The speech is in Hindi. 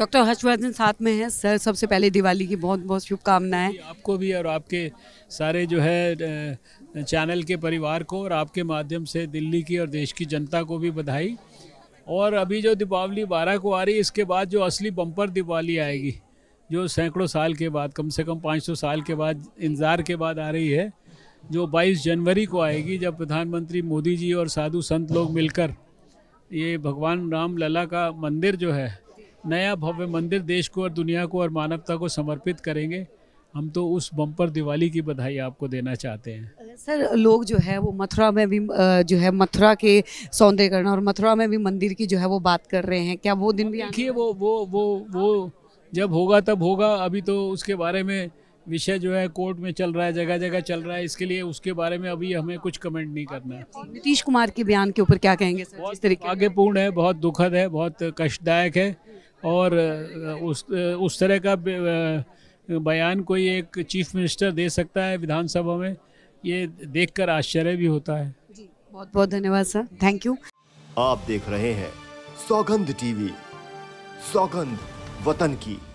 डॉक्टर हर्षवर्धन साथ में हैं सर सबसे पहले दिवाली की बहुत बहुत शुभकामनाएं आपको भी और आपके सारे जो है चैनल के परिवार को और आपके माध्यम से दिल्ली की और देश की जनता को भी बधाई और अभी जो दीपावली बारह को आ रही है इसके बाद जो असली बम्पर दिवाली आएगी जो सैकड़ों साल के बाद कम से कम 500 साल के बाद इंतज़ार के बाद आ रही है जो 22 जनवरी को आएगी जब प्रधानमंत्री मोदी जी और साधु संत लोग मिलकर ये भगवान राम लला का मंदिर जो है नया भव्य मंदिर देश को और दुनिया को और मानवता को समर्पित करेंगे हम तो उस बम्पर दिवाली की बधाई आपको देना चाहते हैं सर लोग जो है वो मथुरा में भी जो है मथुरा के सौंदर्यकरण और मथुरा में भी मंदिर की जो है वो बात कर रहे हैं क्या वो दिन भी देखिए वो वो वो वो जब होगा तब होगा अभी तो उसके बारे में विषय जो है कोर्ट में चल रहा है जगह जगह चल रहा है इसके लिए उसके बारे में अभी हमें कुछ कमेंट नहीं करना है नीतीश कुमार के बयान के ऊपर क्या कहेंगे सर बहुत तरीके आगे पूर्ण है बहुत दुखद है बहुत कष्टदायक है और उस उस तरह का बयान कोई एक चीफ मिनिस्टर दे सकता है विधानसभा में ये देखकर आश्चर्य भी होता है जी बहुत बहुत धन्यवाद सर थैंक यू आप देख रहे हैं सौगंध टीवी सौगंध वतन की